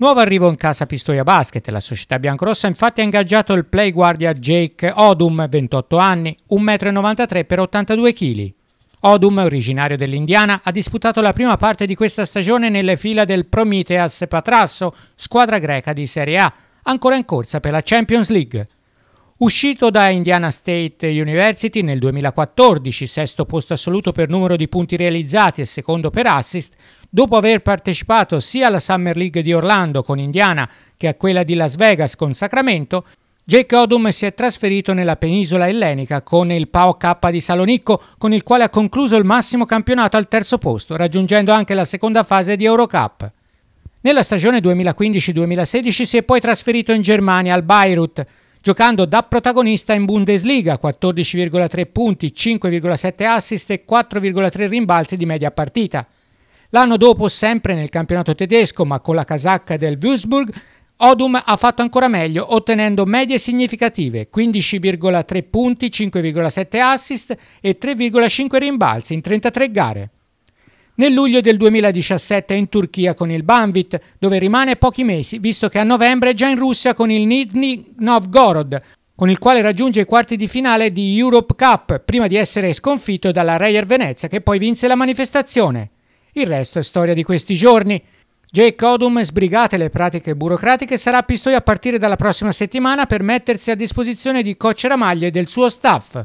Nuovo arrivo in casa Pistoia Basket, la società biancorossa infatti ha ingaggiato il play guardia Jake Odum, 28 anni, 1,93 m per 82 kg. Odum, originario dell'Indiana, ha disputato la prima parte di questa stagione nelle fila del Prometheus Patrasso, squadra greca di Serie A, ancora in corsa per la Champions League. Uscito da Indiana State University nel 2014, sesto posto assoluto per numero di punti realizzati e secondo per assist, dopo aver partecipato sia alla Summer League di Orlando con Indiana che a quella di Las Vegas con Sacramento, Jake Odom si è trasferito nella penisola ellenica con il K di Salonicco, con il quale ha concluso il massimo campionato al terzo posto, raggiungendo anche la seconda fase di Eurocup. Nella stagione 2015-2016 si è poi trasferito in Germania al Beirut, giocando da protagonista in Bundesliga, 14,3 punti, 5,7 assist e 4,3 rimbalzi di media partita. L'anno dopo, sempre nel campionato tedesco, ma con la casacca del Würzburg, Odum ha fatto ancora meglio, ottenendo medie significative, 15,3 punti, 5,7 assist e 3,5 rimbalzi in 33 gare nel luglio del 2017 in Turchia con il Banvit, dove rimane pochi mesi, visto che a novembre è già in Russia con il Nizhny Novgorod, con il quale raggiunge i quarti di finale di Europe Cup, prima di essere sconfitto dalla Rayer Venezia che poi vinse la manifestazione. Il resto è storia di questi giorni. Jake Odum sbrigate le pratiche burocratiche sarà a Pistoia a partire dalla prossima settimana per mettersi a disposizione di Coach Ramaglia e del suo staff.